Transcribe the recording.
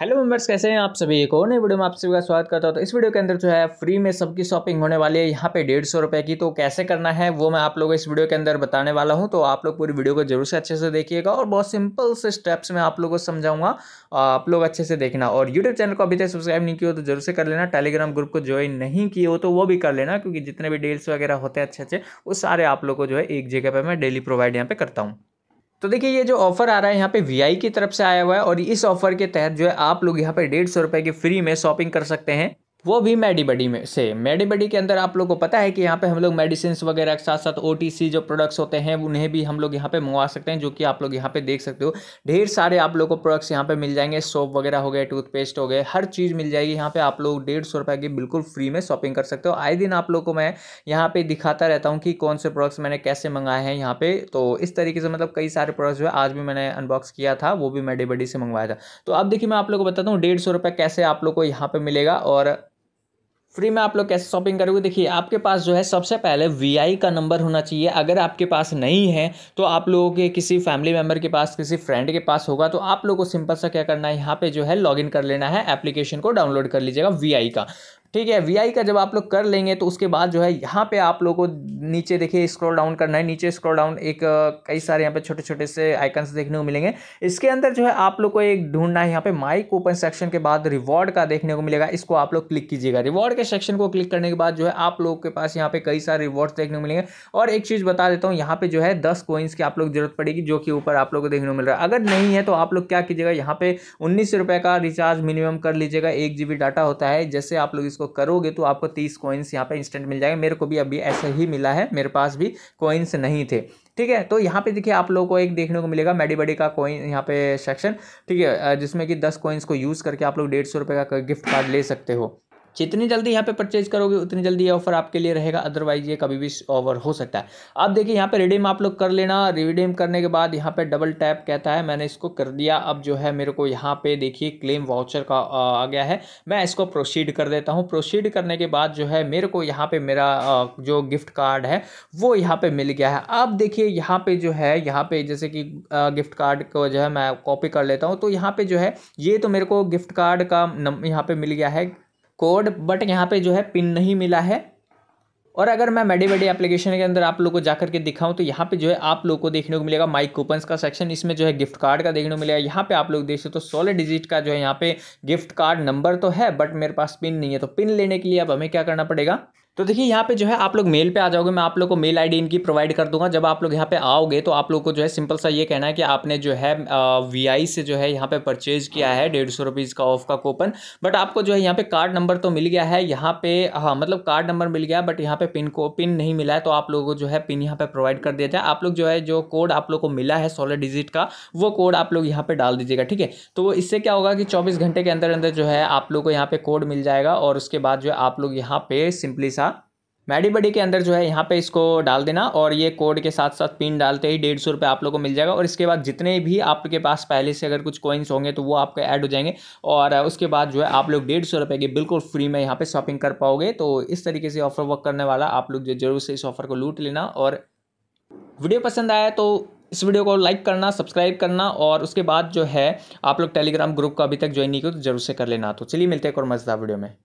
hello members कैसे हैं आप सभी एक और नई वीडियो में आप सभी का स्वागत करता हूं तो इस वीडियो के अंदर जो है फ्री में सबकी शॉपिंग होने वाली है यहाँ पे डेढ़ सौ रुपये की तो कैसे करना है वो मैं आप लोगों को इस वीडियो के अंदर बताने वाला हूं तो आप लोग पूरी वीडियो को जरूर से अच्छे से देखिएगा और बहुत सिंपल से स्टेप्स मैं आप लोग को समझाऊंगा आप लोग अच्छे से देखना और यूट्यूब चैनल को अभी तक सब्सक्राइब नहीं किया हो तो जरूर से कर लेना टेलीग्राम ग्रुप को ज्वाइन नहीं किए हो तो वो भी कर लेना क्योंकि जितने भी डील्स वगैरह होते हैं अच्छे अच्छे वो सारे आप लोग को जो है एक जगह पर मैं डेली प्रोवाइड यहाँ पर करता हूँ तो देखिए ये जो ऑफर आ रहा है यहाँ पे वी की तरफ से आया हुआ है और इस ऑफर के तहत जो है आप लोग यहाँ पे डेढ़ सौ रुपये की फ्री में शॉपिंग कर सकते हैं वो भी मेडीबडी में से मेडीबडी के अंदर आप लोग को पता है कि यहाँ पे हम लोग मेडिसिन वगैरह के साथ साथ ओ जो प्रोडक्ट्स होते हैं उन्हें भी हम लोग यहाँ पे मंगवा सकते हैं जो कि आप लोग यहाँ पे देख सकते हो ढेर सारे आप लोग को प्रोडक्ट्स यहाँ पे मिल जाएंगे सोप वगैरह हो गए टूथपेस्ट हो गए हर चीज़ मिल जाएगी यहाँ पर आप लोग डेढ़ सौ रुपये की बिल्कुल फ्री में शॉपिंग कर सकते हो आए दिन आप लोग को मैं यहाँ पर दिखाता रहता हूँ कि कौन से प्रोडक्ट्स मैंने कैसे मंगाए हैं यहाँ पर तो इस तरीके से मतलब कई सारे प्रोडक्ट्स जो है आज भी मैंने अनबॉक्स किया था वो भी मेडीबडी से मंगवाया था तो अब देखिए मैं आप लोग को बताता हूँ डेढ़ सौ रुपये कैसे आप लोग को यहाँ पर मिलेगा और फ्री में आप लोग कैसे शॉपिंग करोगे देखिए आपके पास जो है सबसे पहले वीआई का नंबर होना चाहिए अगर आपके पास नहीं है तो आप लोगों के किसी फैमिली मेम्बर के पास किसी फ्रेंड के पास होगा तो आप लोगों को सिंपल सा क्या करना है यहाँ पे जो है लॉगिन कर लेना है एप्लीकेशन को डाउनलोड कर लीजिएगा वीआई का ठीक है वी का जब आप लोग कर लेंगे तो उसके बाद जो है यहाँ पे आप लोग को नीचे देखिए स्क्रॉल डाउन करना है नीचे स्क्रॉल डाउन एक कई सारे यहाँ पे छोटे छोटे से आइकन्स देखने को मिलेंगे इसके अंदर जो है आप लोग को एक ढूंढना है यहाँ पे माइक ओपन सेक्शन के बाद रिवॉर्ड का देखने को मिलेगा इसको आप लोग क्लिक कीजिएगा रिवॉर्ड के सेक्शन को क्लिक करने के बाद जो है आप लोग के पास यहाँ पे कई सारे रिवॉर्ड्स देखने को मिलेंगे और एक चीज़ बता देता हूँ यहाँ पे जो है दस कोइंस की आप लोग जरूरत पड़ेगी जो कि ऊपर आप लोग को देखने को मिल रहा है अगर नहीं है तो आप लोग क्या कीजिएगा यहाँ पे उन्नीस का रिचार्ज मिनिमम कर लीजिएगा एक डाटा होता है जैसे आप लोग इसको तो करोगे तो आपको तीस कोइंस यहाँ पे इंस्टेंट मिल जाएगा मेरे को भी अभी ऐसा ही मिला है मेरे पास भी कोइंस नहीं थे ठीक है तो यहाँ पे देखिए आप लोगों को एक देखने को मिलेगा मेडीबडी का कॉइन यहाँ पे सेक्शन ठीक है जिसमें कि दस कॉइन्स को यूज़ करके आप लोग डेढ़ सौ रुपये का गिफ्ट कार्ड ले सकते हो जितनी जल्दी यहाँ पे परचेज करोगे उतनी जल्दी ये ऑफर आपके लिए रहेगा अदरवाइज ये कभी भी ओवर हो सकता है अब देखिए यहाँ पे रिडीम आप लोग कर लेना रिडीम करने के बाद यहाँ पे डबल टैप कहता है मैंने इसको कर दिया अब जो है मेरे को यहाँ पे देखिए क्लेम वाउचर का आ गया है मैं इसको प्रोसीड कर देता हूँ प्रोसीड करने के बाद जो है मेरे को यहाँ पर मेरा जो गिफ्ट कार्ड है वो यहाँ पर मिल गया है अब देखिए यहाँ पर जो है यहाँ पर जैसे कि गिफ्ट कार्ड को जो है मैं कॉपी कर लेता हूँ तो यहाँ पर जो है ये तो मेरे को गिफ्ट कार्ड का यहाँ पर मिल गया है कोड बट यहाँ पे जो है पिन नहीं मिला है और अगर मैं मेडी मेडी एप्लीकेशन के अंदर आप लोग को जाकर के दिखाऊं तो यहाँ पे जो है आप लोग को देखने को मिलेगा माइक कूपन्स का सेक्शन इसमें जो है गिफ्ट कार्ड का देखने को मिलेगा यहाँ पे आप लोग देख सकते हो तो सोलह डिजिट का जो है यहाँ पे गिफ्ट कार्ड नंबर तो है बट मेरे पास पिन नहीं है तो पिन लेने के लिए अब हमें क्या करना पड़ेगा तो देखिए यहाँ पे जो है आप लोग मेल पे आ जाओगे मैं आप लोग को मेल आईडी इनकी प्रोवाइड कर दूंगा जब आप लोग यहाँ पे आओगे तो आप लोग को जो है सिंपल सा ये कहना है कि आपने जो है वी आई से जो है यहाँ पे परचेज किया है डेढ़ सौ रुपीज़ का ऑफ का कूपन बट आपको जो है यहाँ पे कार्ड नंबर तो मिल गया है यहाँ पे हाँ मतलब कार्ड नंबर मिल गया बट यहाँ पे पिन को पिन नहीं मिला है तो आप लोगों को जो है पिन यहाँ पर प्रोवाइड कर दिया जाए आप लोग जो है जो कोड आप लोग को मिला है सोलह डिजिट का वो कोड आप लोग यहाँ पर डाल दीजिएगा ठीक है तो इससे क्या होगा कि चौबीस घंटे के अंदर अंदर जो है आप लोग को यहाँ पे कोड मिल जाएगा और उसके बाद जो है आप लोग यहाँ पे सिंपली सा मैडी बडी के अंदर जो है यहाँ पे इसको डाल देना और ये कोड के साथ साथ पिन डालते ही डेढ़ सौ रुपये आप लोग को मिल जाएगा और इसके बाद जितने भी आपके पास पहले से अगर कुछ कॉइन्स होंगे तो वो आपके ऐड हो जाएंगे और उसके बाद जो है आप लोग डेढ़ सौ रुपये की बिल्कुल फ्री में यहाँ पर शॉपिंग कर पाओगे तो इस तरीके से ऑफर वर्क करने वाला आप लोग जो जरूर से इस ऑफर को लूट लेना और वीडियो पसंद आया तो इस वीडियो को लाइक करना सब्सक्राइब करना और उसके बाद जो है आप लोग टेलीग्राम ग्रुप को अभी तक ज्वाइन नहीं किया तो जरूर से कर लेना तो चलिए मिलते हैं एक और मजेदार वीडियो में